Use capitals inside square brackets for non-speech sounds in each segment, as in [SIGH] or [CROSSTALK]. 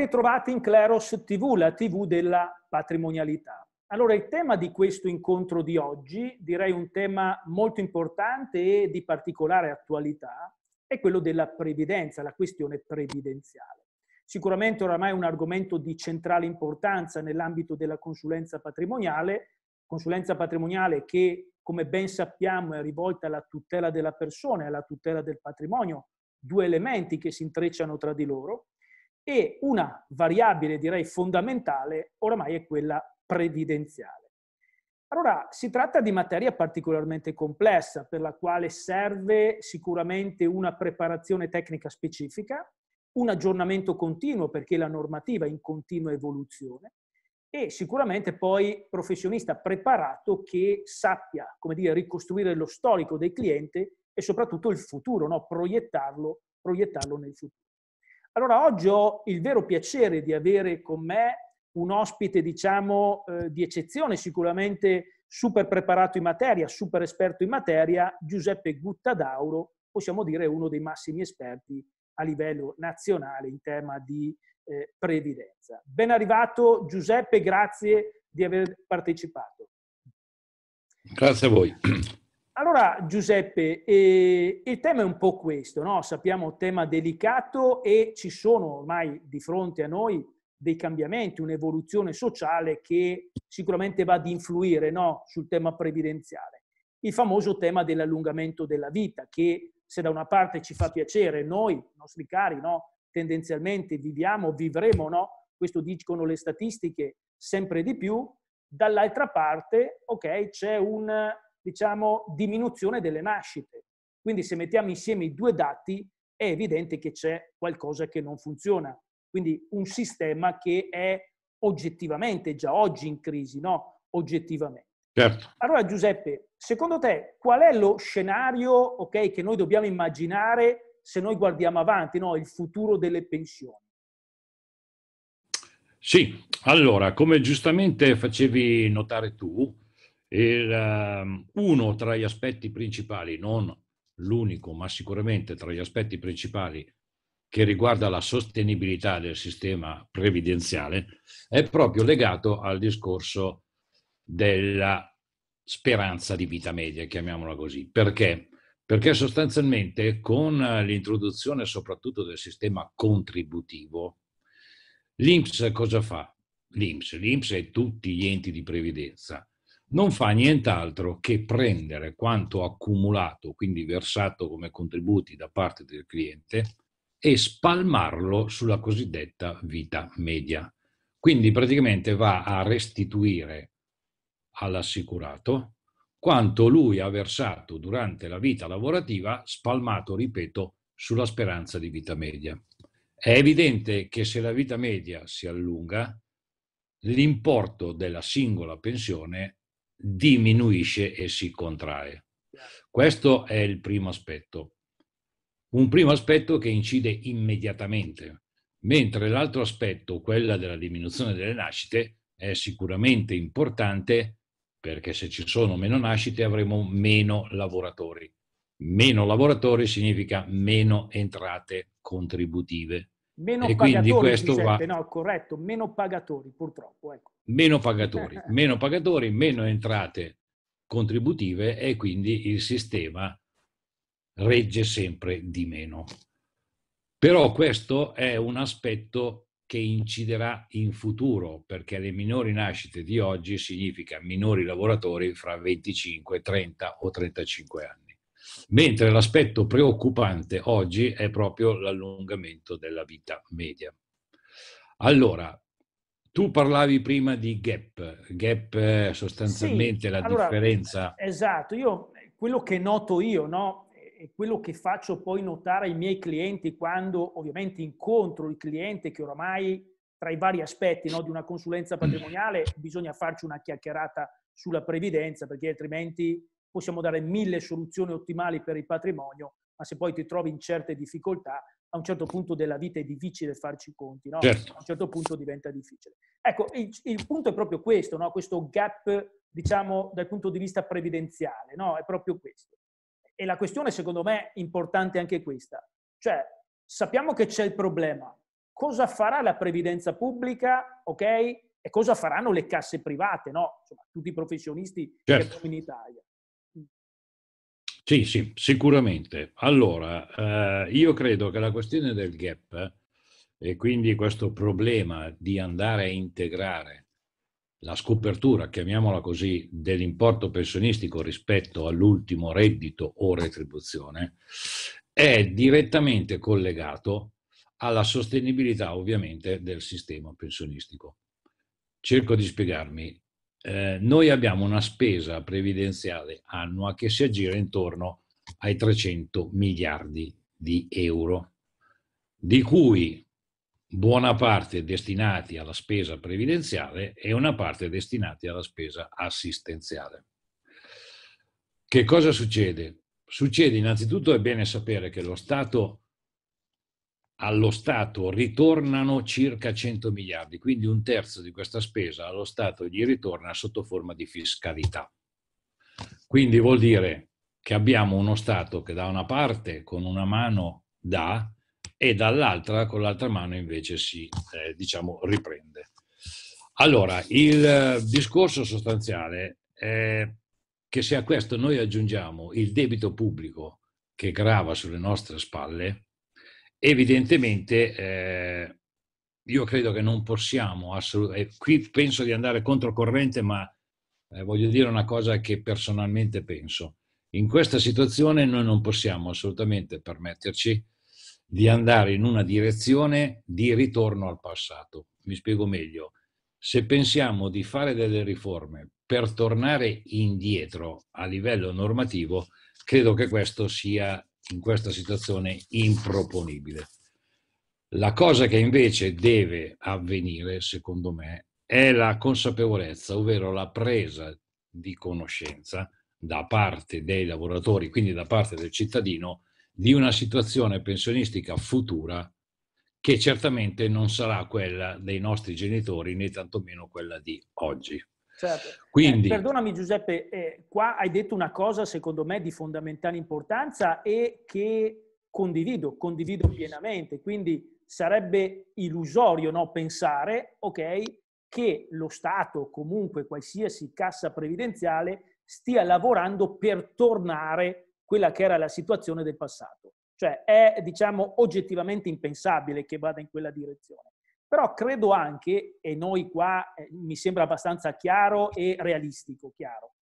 ritrovati in Kleros TV, la TV della patrimonialità. Allora, il tema di questo incontro di oggi, direi un tema molto importante e di particolare attualità, è quello della previdenza, la questione previdenziale. Sicuramente oramai è un argomento di centrale importanza nell'ambito della consulenza patrimoniale, consulenza patrimoniale che, come ben sappiamo, è rivolta alla tutela della persona e alla tutela del patrimonio, due elementi che si intrecciano tra di loro e una variabile direi fondamentale oramai è quella previdenziale. Allora, si tratta di materia particolarmente complessa per la quale serve sicuramente una preparazione tecnica specifica, un aggiornamento continuo perché la normativa è in continua evoluzione e sicuramente poi professionista preparato che sappia, come dire, ricostruire lo storico del cliente e soprattutto il futuro, no? proiettarlo, proiettarlo nel futuro. Allora, oggi ho il vero piacere di avere con me un ospite, diciamo, eh, di eccezione, sicuramente super preparato in materia, super esperto in materia, Giuseppe Guttadauro, possiamo dire uno dei massimi esperti a livello nazionale in tema di eh, previdenza. Ben arrivato Giuseppe, grazie di aver partecipato. Grazie a voi. Allora Giuseppe, eh, il tema è un po' questo, no? sappiamo un tema delicato e ci sono ormai di fronte a noi dei cambiamenti, un'evoluzione sociale che sicuramente va ad influire no? sul tema previdenziale. Il famoso tema dell'allungamento della vita, che se da una parte ci fa piacere, noi, i nostri cari, no? tendenzialmente viviamo, vivremo, no? questo dicono le statistiche, sempre di più, dall'altra parte okay, c'è un diciamo, diminuzione delle nascite. Quindi se mettiamo insieme i due dati è evidente che c'è qualcosa che non funziona. Quindi un sistema che è oggettivamente già oggi in crisi, no? Oggettivamente. Certo. Allora Giuseppe, secondo te qual è lo scenario okay, che noi dobbiamo immaginare se noi guardiamo avanti, no? il futuro delle pensioni? Sì, allora, come giustamente facevi notare tu, era ehm, uno tra gli aspetti principali, non l'unico, ma sicuramente tra gli aspetti principali che riguarda la sostenibilità del sistema previdenziale, è proprio legato al discorso della speranza di vita media, chiamiamola così. Perché? Perché sostanzialmente con l'introduzione soprattutto del sistema contributivo, l'INPS cosa fa? L'INPS, L'INPS e tutti gli enti di previdenza non fa nient'altro che prendere quanto accumulato, quindi versato come contributi da parte del cliente, e spalmarlo sulla cosiddetta vita media. Quindi praticamente va a restituire all'assicurato quanto lui ha versato durante la vita lavorativa, spalmato, ripeto, sulla speranza di vita media. È evidente che se la vita media si allunga, l'importo della singola pensione diminuisce e si contrae. Questo è il primo aspetto. Un primo aspetto che incide immediatamente, mentre l'altro aspetto, quella della diminuzione delle nascite, è sicuramente importante perché se ci sono meno nascite avremo meno lavoratori. Meno lavoratori significa meno entrate contributive. Meno e pagatori, questo va... no, corretto, meno pagatori purtroppo. Ecco. Meno pagatori, [LAUGHS] meno pagatori, meno entrate contributive e quindi il sistema regge sempre di meno. Però questo è un aspetto che inciderà in futuro, perché le minori nascite di oggi significa minori lavoratori fra 25, 30 o 35 anni mentre l'aspetto preoccupante oggi è proprio l'allungamento della vita media. Allora, tu parlavi prima di gap, gap sostanzialmente sì, la allora, differenza. Esatto, io, quello che noto io, no? E quello che faccio poi notare ai miei clienti quando ovviamente incontro il cliente che oramai tra i vari aspetti no, di una consulenza mm. patrimoniale bisogna farci una chiacchierata sulla previdenza perché altrimenti possiamo dare mille soluzioni ottimali per il patrimonio, ma se poi ti trovi in certe difficoltà, a un certo punto della vita è difficile farci i conti, no? certo. a un certo punto diventa difficile. Ecco, il, il punto è proprio questo, no? questo gap, diciamo, dal punto di vista previdenziale, no? è proprio questo. E la questione, secondo me, importante è anche questa. Cioè, sappiamo che c'è il problema. Cosa farà la previdenza pubblica, ok? E cosa faranno le casse private, no? Insomma, tutti i professionisti certo. che sono in Italia. Sì, sì, sicuramente. Allora, eh, io credo che la questione del gap eh, e quindi questo problema di andare a integrare la scopertura, chiamiamola così, dell'importo pensionistico rispetto all'ultimo reddito o retribuzione è direttamente collegato alla sostenibilità ovviamente del sistema pensionistico. Cerco di spiegarmi. Eh, noi abbiamo una spesa previdenziale annua che si aggira intorno ai 300 miliardi di euro, di cui buona parte destinati alla spesa previdenziale e una parte destinati alla spesa assistenziale. Che cosa succede? Succede innanzitutto, è bene sapere che lo Stato allo Stato ritornano circa 100 miliardi, quindi un terzo di questa spesa allo Stato gli ritorna sotto forma di fiscalità. Quindi vuol dire che abbiamo uno Stato che da una parte con una mano dà e dall'altra con l'altra mano invece si eh, diciamo riprende. Allora, il eh, discorso sostanziale è che se a questo noi aggiungiamo il debito pubblico che grava sulle nostre spalle, evidentemente eh, io credo che non possiamo assolutamente, eh, qui penso di andare controcorrente, ma eh, voglio dire una cosa che personalmente penso. In questa situazione noi non possiamo assolutamente permetterci di andare in una direzione di ritorno al passato. Mi spiego meglio. Se pensiamo di fare delle riforme per tornare indietro a livello normativo, credo che questo sia in questa situazione improponibile. La cosa che invece deve avvenire, secondo me, è la consapevolezza, ovvero la presa di conoscenza da parte dei lavoratori, quindi da parte del cittadino, di una situazione pensionistica futura che certamente non sarà quella dei nostri genitori né tantomeno quella di oggi. Certo. Eh, Quindi... Eh, perdonami Giuseppe, eh, qua hai detto una cosa secondo me di fondamentale importanza e che condivido, condivido pienamente. Quindi sarebbe illusorio no, pensare, ok, che lo Stato, comunque qualsiasi cassa previdenziale, stia lavorando per tornare quella che era la situazione del passato. Cioè è, diciamo, oggettivamente impensabile che vada in quella direzione. Però credo anche, e noi qua eh, mi sembra abbastanza chiaro e realistico, chiaro,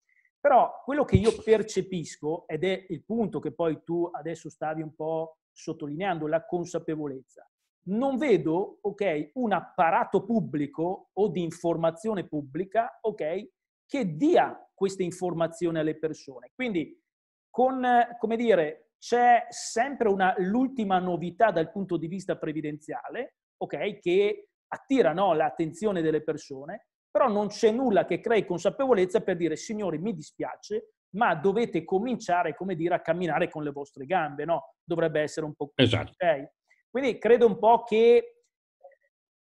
però quello che io percepisco, ed è il punto che poi tu adesso stavi un po' sottolineando, la consapevolezza, non vedo okay, un apparato pubblico o di informazione pubblica okay, che dia queste informazioni alle persone. Quindi, con, come dire, c'è sempre una, l'ultima novità dal punto di vista previdenziale, okay, che attirano l'attenzione delle persone, però non c'è nulla che crei consapevolezza per dire signori mi dispiace, ma dovete cominciare, come dire, a camminare con le vostre gambe, no? Dovrebbe essere un po' così. Esatto. Okay? Quindi credo un po' che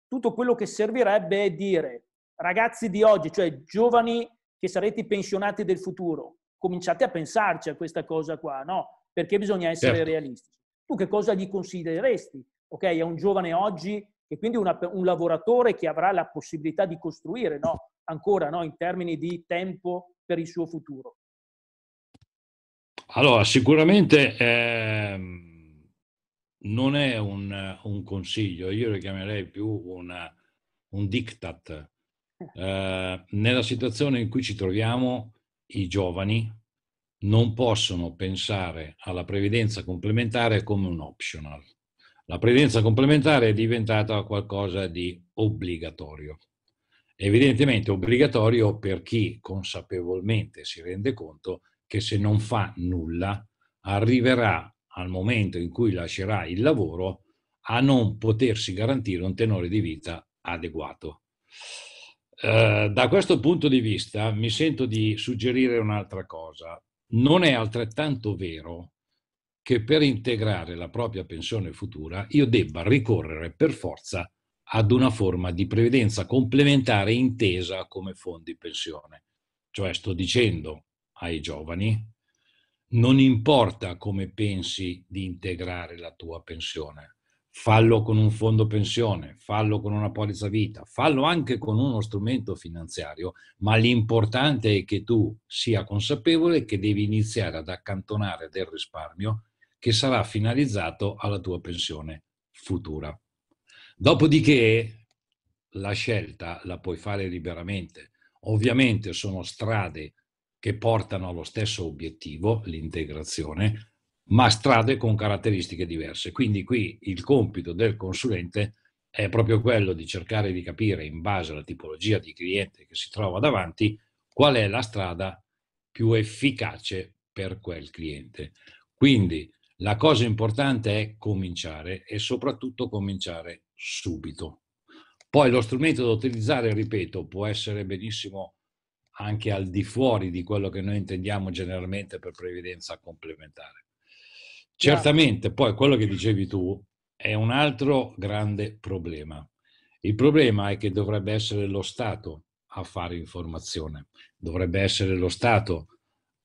tutto quello che servirebbe è dire ragazzi di oggi, cioè giovani che sarete pensionati del futuro, cominciate a pensarci a questa cosa qua, no? Perché bisogna essere certo. realistici. Tu che cosa gli consiglieresti ok? È un giovane oggi e quindi una, un lavoratore che avrà la possibilità di costruire no? ancora no? in termini di tempo per il suo futuro? Allora, sicuramente eh, non è un, un, consiglio, io lo chiamerei più una, un diktat. Eh. eh, nella situazione in cui ci troviamo, i giovani non possono pensare alla previdenza complementare come un optional la previdenza complementare è diventata qualcosa di obbligatorio. Evidentemente obbligatorio per chi consapevolmente si rende conto che se non fa nulla arriverà al momento in cui lascerà il lavoro a non potersi garantire un tenore di vita adeguato. Eh, da questo punto di vista mi sento di suggerire un'altra cosa. Non è altrettanto vero che per integrare la propria pensione futura io debba ricorrere per forza ad una forma di previdenza complementare intesa come fondi pensione. Cioè sto dicendo ai giovani, non importa come pensi di integrare la tua pensione, fallo con un fondo pensione, fallo con una polizza vita, fallo anche con uno strumento finanziario, ma l'importante è che tu sia consapevole che devi iniziare ad accantonare del risparmio che sarà finalizzato alla tua pensione futura. Dopodiché la scelta la puoi fare liberamente. Ovviamente sono strade che portano allo stesso obiettivo, l'integrazione, ma strade con caratteristiche diverse. Quindi qui il compito del consulente è proprio quello di cercare di capire in base alla tipologia di cliente che si trova davanti qual è la strada più efficace per quel cliente. Quindi la cosa importante è cominciare e soprattutto cominciare subito. Poi lo strumento da utilizzare, ripeto, può essere benissimo anche al di fuori di quello che noi intendiamo generalmente per previdenza complementare. Certamente, poi quello che dicevi tu è un altro grande problema. Il problema è che dovrebbe essere lo Stato a fare informazione, dovrebbe essere lo Stato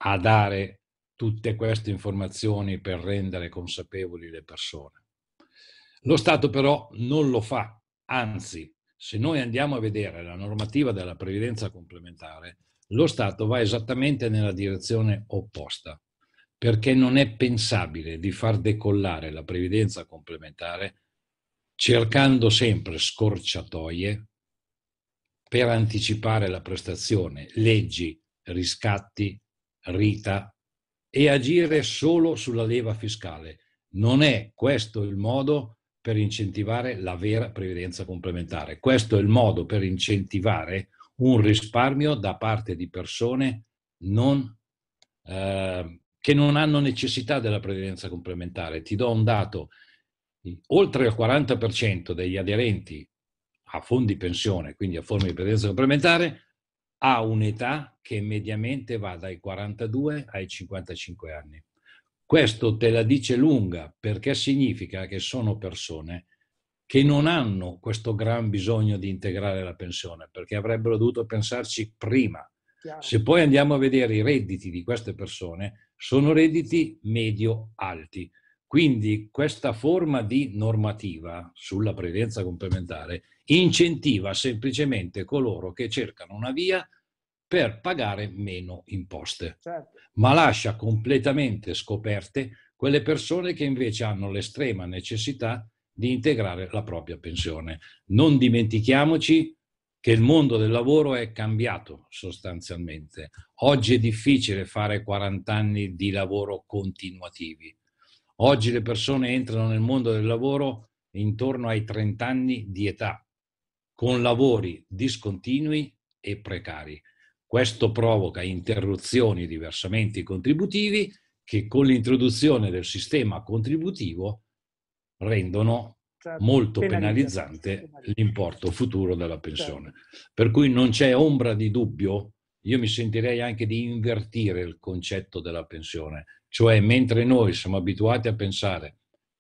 a dare tutte queste informazioni per rendere consapevoli le persone. Lo mm. Stato però non lo fa, anzi, se noi andiamo a vedere la normativa della previdenza complementare, lo Stato va esattamente nella direzione opposta, perché non è pensabile di far decollare la previdenza complementare cercando sempre scorciatoie per anticipare la prestazione, leggi, riscatti, rita e agire solo sulla leva fiscale. Non è questo il modo per incentivare la vera previdenza complementare. Questo è il modo per incentivare un risparmio da parte di persone non, eh, che non hanno necessità della previdenza complementare. Ti do un dato, oltre il 40% degli aderenti a fondi pensione, quindi a forme di previdenza complementare, ha un'età che mediamente va dai 42 ai 55 anni. Questo te la dice lunga perché significa che sono persone che non hanno questo gran bisogno di integrare la pensione perché avrebbero dovuto pensarci prima. Chiaro. Se poi andiamo a vedere i redditi di queste persone, sono redditi medio-alti. Quindi questa forma di normativa sulla previdenza complementare incentiva semplicemente coloro che cercano una via per pagare meno imposte, certo. ma lascia completamente scoperte quelle persone che invece hanno l'estrema necessità di integrare la propria pensione. Non dimentichiamoci che il mondo del lavoro è cambiato sostanzialmente. Oggi è difficile fare 40 anni di lavoro continuativi. Oggi le persone entrano nel mondo del lavoro intorno ai 30 anni di età, con lavori discontinui e precari. Questo provoca interruzioni di versamenti contributivi che con l'introduzione del sistema contributivo rendono certo, molto penalizzante l'importo futuro della pensione. Certo. Per cui non c'è ombra di dubbio, io mi sentirei anche di invertire il concetto della pensione cioè, mentre noi siamo abituati a pensare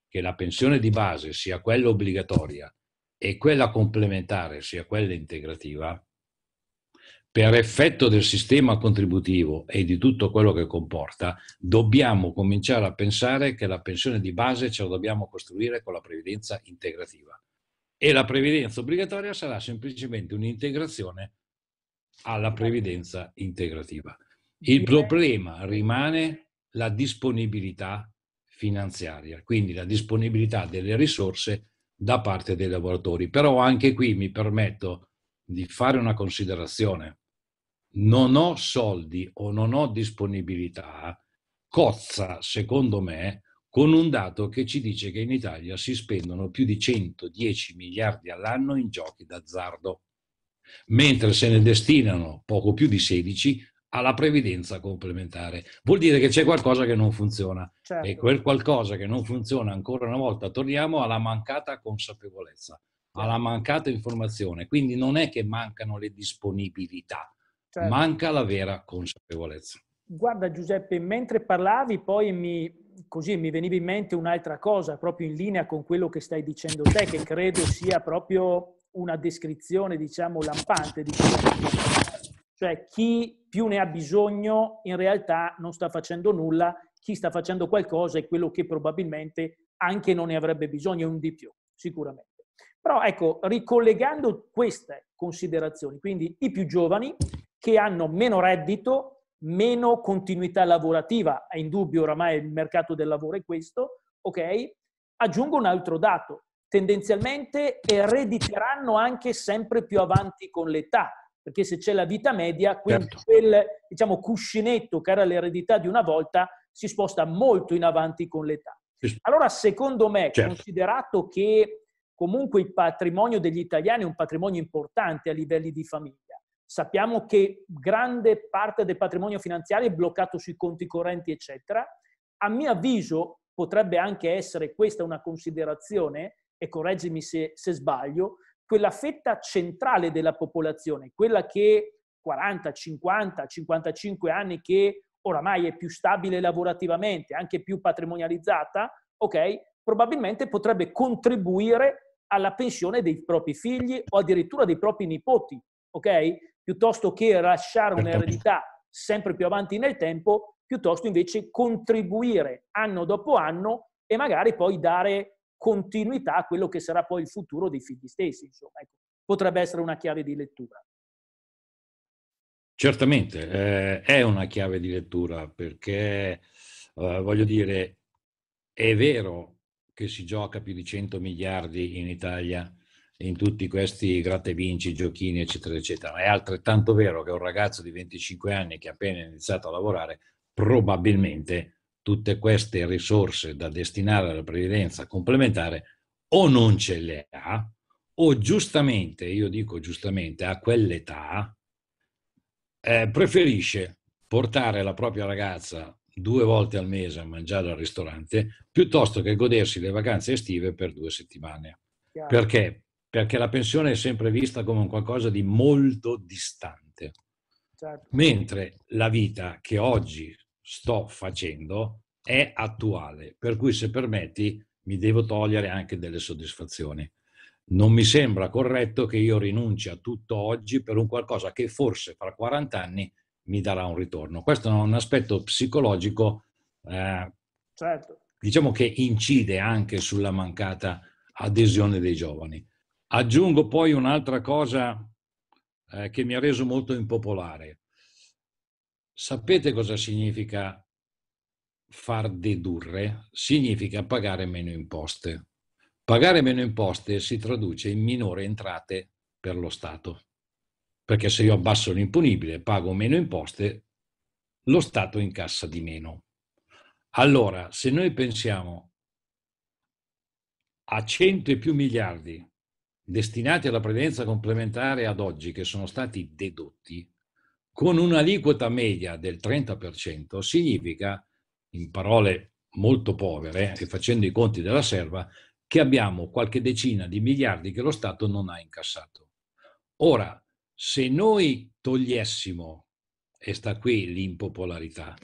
che la pensione di base sia quella obbligatoria e quella complementare sia quella integrativa, per effetto del sistema contributivo e di tutto quello che comporta, dobbiamo cominciare a pensare che la pensione di base ce la dobbiamo costruire con la previdenza integrativa. E la previdenza obbligatoria sarà semplicemente un'integrazione alla previdenza integrativa. Il problema rimane la disponibilità finanziaria, quindi la disponibilità delle risorse da parte dei lavoratori. Però anche qui mi permetto di fare una considerazione. Non ho soldi o non ho disponibilità, cozza, secondo me, con un dato che ci dice che in Italia si spendono più di 110 miliardi all'anno in giochi d'azzardo, mentre se ne destinano poco più di 16 alla previdenza complementare. Vuol dire che c'è qualcosa che non funziona certo. e quel qualcosa che non funziona ancora una volta torniamo alla mancata consapevolezza, alla mancata informazione. Quindi non è che mancano le disponibilità, certo. manca la vera consapevolezza. Guarda Giuseppe, mentre parlavi poi mi, così mi veniva in mente un'altra cosa, proprio in linea con quello che stai dicendo te, che credo sia proprio una descrizione, diciamo, lampante di quello che cioè chi più ne ha bisogno in realtà non sta facendo nulla, chi sta facendo qualcosa è quello che probabilmente anche non ne avrebbe bisogno, un di più, sicuramente. Però ecco, ricollegando queste considerazioni, quindi i più giovani che hanno meno reddito, meno continuità lavorativa, è indubbio oramai il mercato del lavoro è questo, ok? Aggiungo un altro dato, tendenzialmente erediteranno anche sempre più avanti con l'età, perché se c'è la vita media, certo. quel diciamo, cuscinetto che era l'eredità di una volta si sposta molto in avanti con l'età. Allora, secondo me, certo. considerato che comunque il patrimonio degli italiani è un patrimonio importante a livelli di famiglia, sappiamo che grande parte del patrimonio finanziario è bloccato sui conti correnti, eccetera, a mio avviso potrebbe anche essere questa una considerazione, e correggimi se, se sbaglio, quella fetta centrale della popolazione, quella che 40, 50, 55 anni che oramai è più stabile lavorativamente, anche più patrimonializzata, ok? Probabilmente potrebbe contribuire alla pensione dei propri figli o addirittura dei propri nipoti, ok? Piuttosto che lasciare certo. un'eredità sempre più avanti nel tempo, piuttosto invece contribuire anno dopo anno e magari poi dare continuità a quello che sarà poi il futuro dei figli stessi. Ecco, potrebbe essere una chiave di lettura. Certamente, eh, è una chiave di lettura perché, eh, voglio dire, è vero che si gioca più di 100 miliardi in Italia in tutti questi gratte vinci, giochini, eccetera, eccetera. Ma è altrettanto vero che un ragazzo di 25 anni che ha appena iniziato a lavorare probabilmente tutte queste risorse da destinare alla previdenza complementare o non ce le ha, o giustamente, io dico giustamente, a quell'età eh, preferisce portare la propria ragazza due volte al mese a mangiare al ristorante piuttosto che godersi le vacanze estive per due settimane. Chiaro. Perché? Perché la pensione è sempre vista come un qualcosa di molto distante. Certo. Mentre la vita che oggi sto facendo è attuale, per cui se permetti mi devo togliere anche delle soddisfazioni. Non mi sembra corretto che io rinunci a tutto oggi per un qualcosa che forse fra 40 anni mi darà un ritorno. Questo è un aspetto psicologico, eh, certo. diciamo che incide anche sulla mancata adesione dei giovani. Aggiungo poi un'altra cosa eh, che mi ha reso molto impopolare. Sapete cosa significa far dedurre? Significa pagare meno imposte. Pagare meno imposte si traduce in minore entrate per lo Stato, perché se io abbasso l'imponibile, pago meno imposte, lo Stato incassa di meno. Allora, se noi pensiamo a 100 e più miliardi destinati alla previdenza complementare ad oggi che sono stati dedotti, con un'aliquota media del 30% significa, in parole molto povere eh, e facendo i conti della serva, che abbiamo qualche decina di miliardi che lo Stato non ha incassato. Ora, se noi togliessimo, e sta qui l'impopolarità,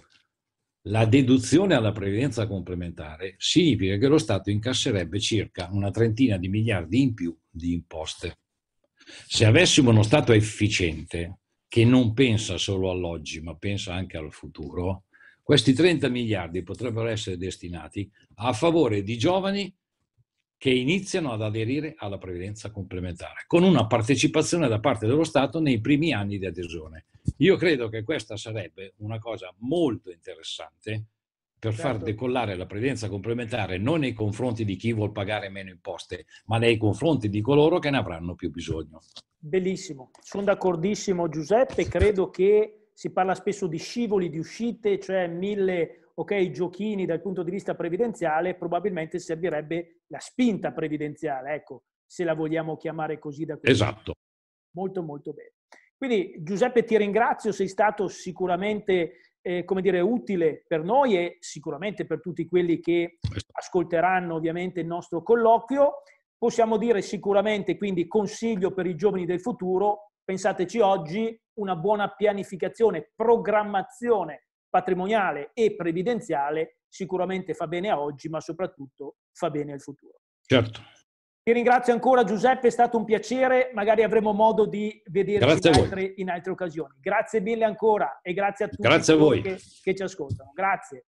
la deduzione alla previdenza complementare significa che lo Stato incasserebbe circa una trentina di miliardi in più di imposte. Se avessimo uno Stato efficiente, che non pensa solo all'oggi, ma pensa anche al futuro, questi 30 miliardi potrebbero essere destinati a favore di giovani che iniziano ad aderire alla previdenza complementare, con una partecipazione da parte dello Stato nei primi anni di adesione. Io credo che questa sarebbe una cosa molto interessante per certo. far decollare la previdenza complementare non nei confronti di chi vuol pagare meno imposte, ma nei confronti di coloro che ne avranno più bisogno. Bellissimo, sono d'accordissimo Giuseppe, credo che si parla spesso di scivoli di uscite, cioè mille okay, giochini dal punto di vista previdenziale, probabilmente servirebbe la spinta previdenziale, ecco, se la vogliamo chiamare così da questo. Esatto. Molto molto bene. Quindi Giuseppe ti ringrazio, sei stato sicuramente eh, come dire, utile per noi e sicuramente per tutti quelli che ascolteranno ovviamente il nostro colloquio. Possiamo dire sicuramente, quindi consiglio per i giovani del futuro, pensateci oggi, una buona pianificazione, programmazione patrimoniale e previdenziale sicuramente fa bene a oggi, ma soprattutto fa bene al futuro. Certo. Ti ringrazio ancora Giuseppe, è stato un piacere, magari avremo modo di vederci in altre, in altre, occasioni. Grazie mille ancora e grazie a tutti grazie a voi. Che, che ci ascoltano. Grazie.